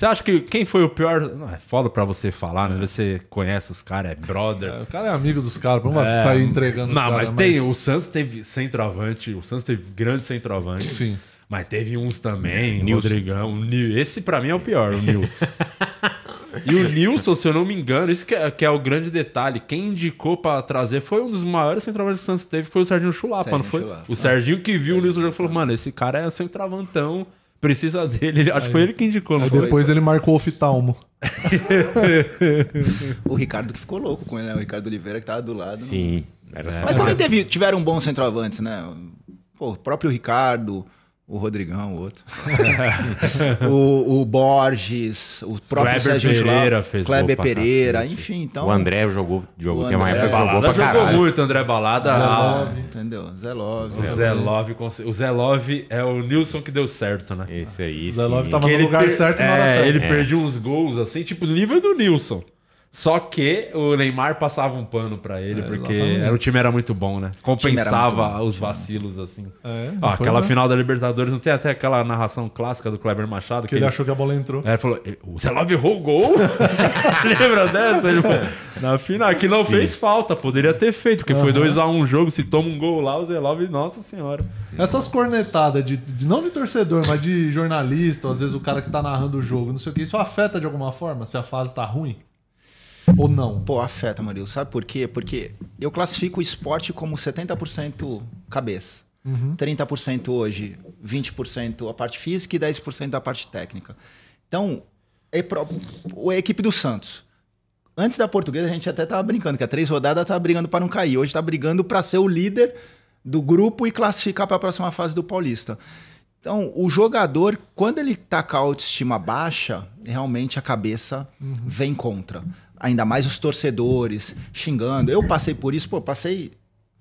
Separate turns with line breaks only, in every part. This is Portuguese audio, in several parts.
Você acha que quem foi o pior. Não, é foda pra você falar, né? Você conhece os caras, é brother. É, o cara é amigo dos caras, não vai é... sair entregando não, os Não, mas, tem. O Santos teve centroavante, o Santos teve grande centroavante. Sim. Mas teve uns também, é, Nilson. Rodrigão. Esse pra mim é o pior, o Nilson. e o Nilson, se eu não me engano, isso que é, que é o grande detalhe. Quem indicou pra trazer foi um dos maiores centroavantes que o Santos teve, foi o Serginho Chulapa, Serginho não foi? Chulapa. O Serginho que viu é. o Nilson e falou: mano, esse cara é centroavantão precisa dele. Ele, acho que foi ele que indicou. Não foi? depois ele marcou o oftalmo. o
Ricardo que ficou louco com ele, né? O Ricardo Oliveira que tava do lado. Sim. Não... Né? Mas também teve, tiveram bom centroavantes, né? Pô, o próprio Ricardo, o Rodrigão, o outro. o, o, Borges, o próprio Kleber Sérgio Pereira fez Kleber Pereira, enfim, então. O André
jogou, jogou tem uma época que jogou pra caralho. jogou muito, André Balada. Zé Love, ah,
entendeu? Zé Love. O Zé Love,
o Zé Love é o Nilson que deu certo, né? Esse aí. O Zé Love tava no lugar per... certo e é, Ele é. perdeu uns gols assim, tipo nível do Nilson. Só que o Neymar passava um pano para ele, é, porque era, o time era muito bom, né? Compensava bom, os vacilos, assim. É, Ó, aquela é. final da Libertadores, não tem até aquela narração clássica do Kleber Machado? Que, que ele, ele achou que a bola entrou. É, ele falou, o Zelov errou o gol? Lembra dessa? Ele falou, é. na final, que não Sim. fez falta, poderia ter feito, porque uhum. foi 2x1 um jogo, se toma um gol lá, o Zelov, nossa senhora. Essas cornetadas, de, de, não de torcedor, mas de jornalista, ou às vezes o cara que tá narrando o jogo, não
sei o que, isso afeta de alguma forma, se a fase tá ruim? Ou não? Pô, afeta, Marilu Sabe por quê? Porque eu classifico o esporte como 70% cabeça. Uhum. 30% hoje, 20% a parte física e 10% a parte técnica. Então, é a equipe do Santos. Antes da portuguesa, a gente até tava brincando, que a três rodadas tava brigando para não cair. Hoje tá brigando para ser o líder do grupo e classificar para a próxima fase do Paulista. Então, o jogador, quando ele tá com a autoestima baixa, realmente a cabeça uhum. vem contra. Ainda mais os torcedores xingando. Eu passei por isso, pô, passei.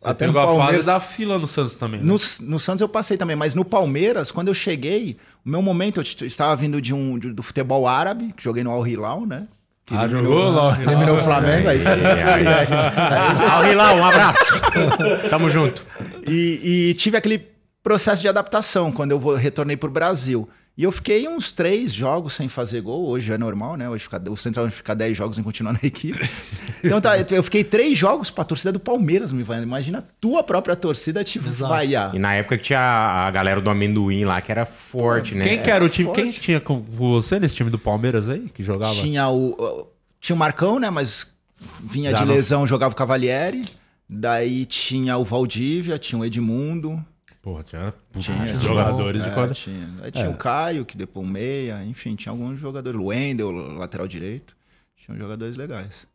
Você até pegou no Palmeiras. a fase
da fila no Santos também. Né? No,
no, Santos eu passei também, mas no Palmeiras, quando eu cheguei, o meu momento, eu estava vindo de um de, do futebol árabe, que joguei no Al Hilal, né?
Que ah, eliminou, jogou lá. Eliminou o Flamengo, aí é, é, é. Al Hilal, um abraço. Tamo junto.
E, e tive aquele processo de adaptação, quando eu retornei para o Brasil. E eu fiquei uns três jogos sem fazer gol. Hoje é normal, né? Hoje fica, o Central fica dez jogos sem continuar na equipe. Então tá, eu fiquei três jogos pra torcida do Palmeiras me vaiando. Imagina tua própria torcida te Exato. vaiar. E na época que tinha a galera do amendoim lá, que era forte, né? Quem que era, era o time? Forte. Quem
tinha com você nesse time do Palmeiras aí que jogava? Tinha
o. Tinha o Marcão, né? Mas vinha Já de não... lesão, jogava o Cavalieri. Daí tinha o Valdívia, tinha o Edmundo. Porra, tinha, tinha jogadores de é, quadra. É, tinha. Aí tinha é. o Caio, que depois meia, enfim, tinha alguns jogadores. O Wendel, lateral direito. Tinham jogadores legais.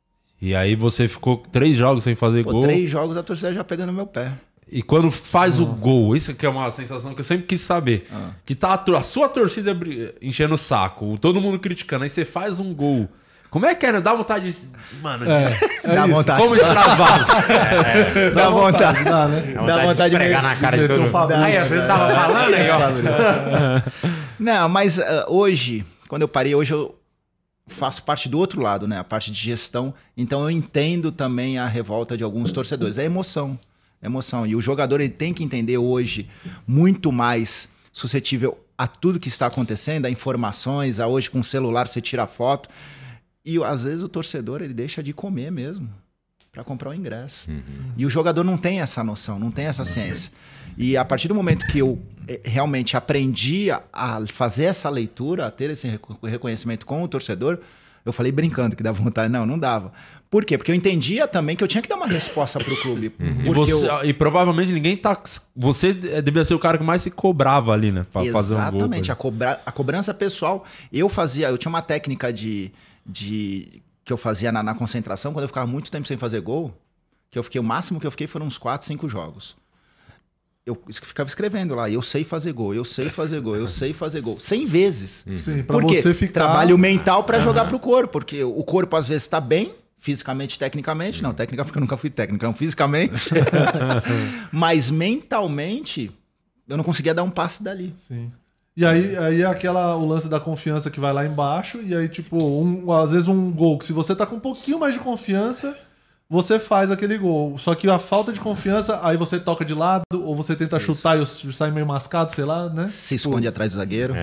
E aí você ficou três jogos sem fazer Pô, gol? Três
jogos a torcida já pegando meu pé.
E quando faz ah. o gol, isso que é uma sensação que eu sempre quis saber. Ah. Que tá a, a sua torcida enchendo o saco, todo mundo criticando, aí você faz um gol. Como é que é? dá vontade de. Mano, é, é dá, vontade. Como extravasa. É, dá, dá vontade. vontade. Dá, né? dá, vontade de pegar na cara de todo mundo. aí, vocês estavam é, falando aí, ó. É, é,
Não, mas uh, hoje, quando eu parei, hoje eu faço parte do outro lado, né? A parte de gestão. Então eu entendo também a revolta de alguns torcedores. É emoção. É emoção. E o jogador ele tem que entender hoje muito mais suscetível a tudo que está acontecendo, a informações, a hoje com o celular você tira foto. E às vezes o torcedor ele deixa de comer mesmo para comprar o ingresso. Uhum. E o jogador não tem essa noção, não tem essa ciência. E a partir do momento que eu eh, realmente aprendi a fazer essa leitura, a ter esse reconhecimento com o torcedor, eu falei brincando que dava vontade. Não, não dava. Por quê? Porque eu entendia também que eu tinha que dar uma resposta pro clube. Uhum. E, você, eu...
e, provavelmente ninguém tá. Você eh, deveria ser o cara que mais se cobrava ali, né? Pra Exatamente. Fazer um gol, a,
cobra... a cobrança pessoal. Eu fazia. Eu tinha uma técnica de de que eu fazia na, na, concentração, quando eu ficava muito tempo sem fazer gol, que eu fiquei, o máximo que eu fiquei foram uns 4, 5 jogos. Eu ficava escrevendo lá, eu sei fazer gol, eu sei fazer gol, eu sei fazer gol. 100 vezes. Uhum. Sim, pra Por você ficar... Trabalho mental para uhum. jogar pro corpo, porque o corpo às vezes tá bem, fisicamente, tecnicamente. Não, uhum. técnica porque eu nunca fui técnico, não, fisicamente. Mas mentalmente, eu não conseguia dar um passe dali. Sim. E aí, aí é aquela, o lance da confiança que vai lá embaixo,
e aí, tipo, um, às vezes um gol que se você tá com um pouquinho mais de confiança, você faz aquele gol. Só que a falta de confiança, aí você toca de lado, ou você tenta Isso. chutar e sai meio mascado, sei lá, né? Se esconde Pô. atrás do zagueiro. É.